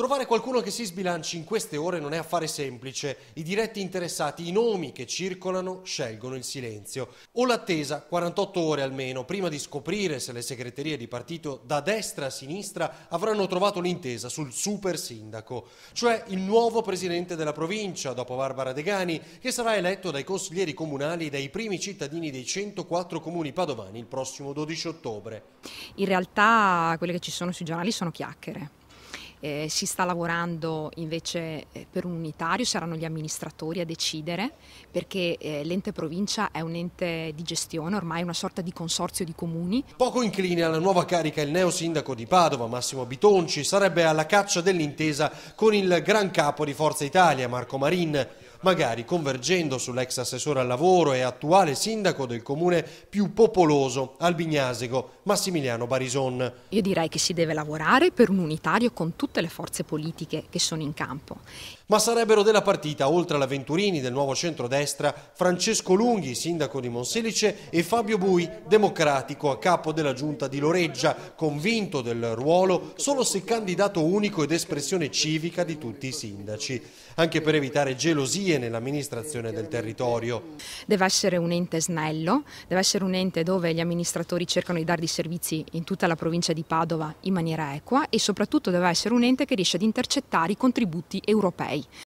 Trovare qualcuno che si sbilanci in queste ore non è affare semplice. I diretti interessati, i nomi che circolano, scelgono il silenzio. O l'attesa, 48 ore almeno, prima di scoprire se le segreterie di partito da destra a sinistra avranno trovato l'intesa sul super sindaco, cioè il nuovo presidente della provincia, dopo Barbara Degani, che sarà eletto dai consiglieri comunali e dai primi cittadini dei 104 comuni padovani il prossimo 12 ottobre. In realtà quelle che ci sono sui giornali sono chiacchiere eh, si sta lavorando invece eh, per un unitario, saranno gli amministratori a decidere perché eh, l'ente provincia è un ente di gestione, ormai una sorta di consorzio di comuni. Poco incline alla nuova carica il neo sindaco di Padova, Massimo Bitonci, sarebbe alla caccia dell'intesa con il gran capo di Forza Italia, Marco Marin magari convergendo sull'ex assessore al lavoro e attuale sindaco del comune più popoloso albignasico, Massimiliano Barison. Io direi che si deve lavorare per un unitario con tutte le forze politiche che sono in campo. Ma sarebbero della partita, oltre all'Aventurini del nuovo centrodestra, Francesco Lunghi, sindaco di Monselice, e Fabio Bui, democratico a capo della giunta di Loreggia, convinto del ruolo solo se candidato unico ed espressione civica di tutti i sindaci. Anche per evitare gelosie garanzie nell'amministrazione del territorio. Deve essere un ente snello, deve essere un ente dove gli amministratori cercano di dare dei servizi in tutta la provincia di Padova in maniera equa e soprattutto deve essere un ente che riesce ad intercettare i contributi europei.